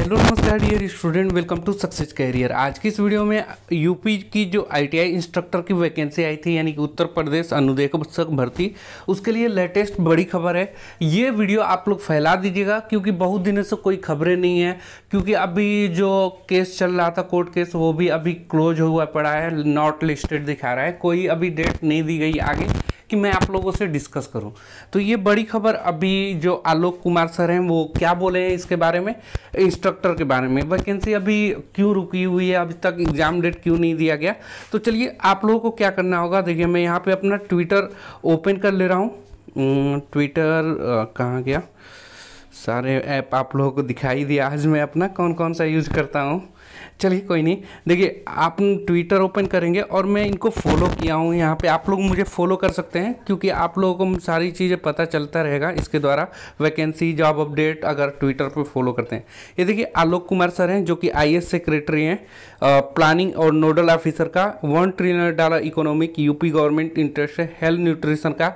hello नमस्कार dear student welcome to success career आज की इस वीडियो में यूपी की जो आईटीआई इंस्ट्रक्टर की वैकेंसी आई थी यानी कि उत्तर प्रदेश अनुदेशक भर्ती उसके लिए लेटेस्ट बड़ी खबर है ये वीडियो आप लोग फैला दीजिएगा क्योंकि बहुत दिनों से कोई खबरें नहीं है क्योंकि अभी जो केस चल रहा था कोर्ट केस वो भी अभी क्लोज हुआ पड़ा है नॉट लिस्टेड दिखा रहा है कोई अभी डेट नहीं दी गई आगे कि मैं आप लोगों से डिस्कस करूं तो ये बड़ी खबर अभी जो आलोक कुमार सर हैं वो क्या बोले हैं इसके बारे में इंस्ट्रक्टर के बारे में वैकेंसी अभी क्यों रुकी हुई है अभी तक एग्ज़ाम डेट क्यों नहीं दिया गया तो चलिए आप लोगों को क्या करना होगा देखिए मैं यहाँ पर अपना ट्विटर ओपन कर ले रहा हूँ ट्विटर कहाँ गया सारे ऐप आप लोगों को दिखाई दिया आज मैं अपना कौन कौन सा यूज़ करता हूँ चलिए कोई नहीं देखिए आप ट्विटर ओपन करेंगे और मैं इनको फॉलो किया हूँ यहाँ पे आप लोग मुझे फॉलो कर सकते हैं क्योंकि आप लोगों को सारी चीज़ें पता चलता रहेगा इसके द्वारा वैकेंसी जॉब अपडेट अगर ट्विटर पे फॉलो करते हैं ये देखिए आलोक कुमार सर हैं जो कि आई एस सेक्रेटरी हैं प्लानिंग और नोडल ऑफिसर का one trillion dollar economic UP government interest health nutrition का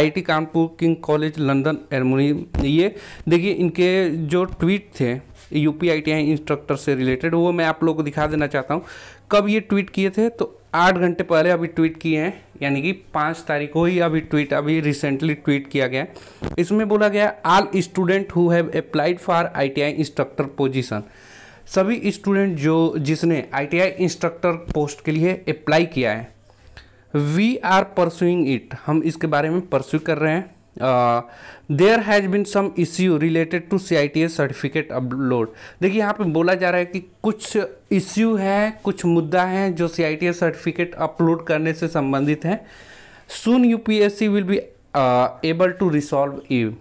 I Kanpur king college London एरमोनियम ये देखिए ये इनके जो ट्वीट थे यू पी इंस्ट्रक्टर से रिलेटेड वो मैं आप लोग को दिखा देना चाहता हूँ कब ये ट्वीट किए थे तो आठ घंटे पहले अभी ट्वीट किए हैं यानी कि पाँच तारीख को ही अभी ट्वीट अभी रिसेंटली ट्वीट किया गया इसमें बोला गया all student who have applied for ITI instructor position सभी स्टूडेंट जो जिसने आईटीआई इंस्ट्रक्टर पोस्ट के लिए अप्लाई किया है वी आर परसुइंग इट हम इसके बारे में परस्यू कर रहे हैं there has been some issue related to C I T S certificate upload देखिए यहाँ पे बोला जा रहा है कि कुछ इश्यू है कुछ मुद्दा है जो C I T S certificate upload करने से संबंधित हैं soon U P S C will be able to resolve you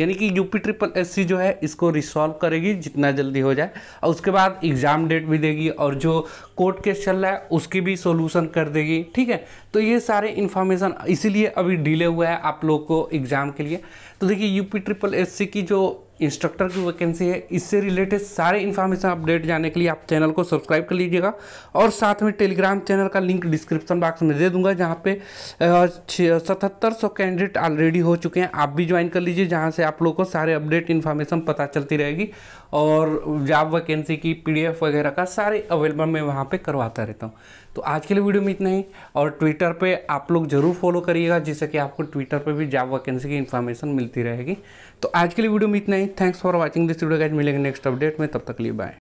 यानी कि यूपी ट्रिपल एस जो है इसको रिसॉल्व करेगी जितना जल्दी हो जाए और उसके बाद एग्ज़ाम डेट भी देगी और जो कोर्ट केस चल रहा है उसकी भी सोल्यूशन कर देगी ठीक है तो ये सारे इन्फॉर्मेशन इसीलिए अभी डिले हुआ है आप लोग को एग्ज़ाम के लिए तो देखिए यूपी ट्रिपल एस की जो इंस्ट्रक्टर की वैकेंसी है इससे रिलेटेड सारे इन्फॉर्मेशन अपडेट जाने के लिए आप चैनल को सब्सक्राइब कर लीजिएगा और साथ में टेलीग्राम चैनल का लिंक डिस्क्रिप्शन बॉक्स में दे दूंगा जहाँ पे सतहत्तर सौ कैंडिडेट ऑलरेडी हो चुके हैं आप भी ज्वाइन कर लीजिए जहाँ से आप लोग को सारे अपडेट इन्फॉर्मेशन पता चलती रहेगी और जॉब वैकेंसी की पी वगैरह का सारे अवेलेबल मैं वहाँ पर करवाता रहता हूँ तो आज के लिए वीडियो में इतना ही और ट्विटर पे आप लोग ज़रूर फॉलो करिएगा जिससे कि आपको ट्विटर पे भी जॉब वैकेंसी की इन्फॉर्मेशन मिलती रहेगी तो आज के लिए वीडियो में इतना ही thanks for watching this video guys मिलेंगे नेक्स्ट अपडेट में तब तक लिए बाय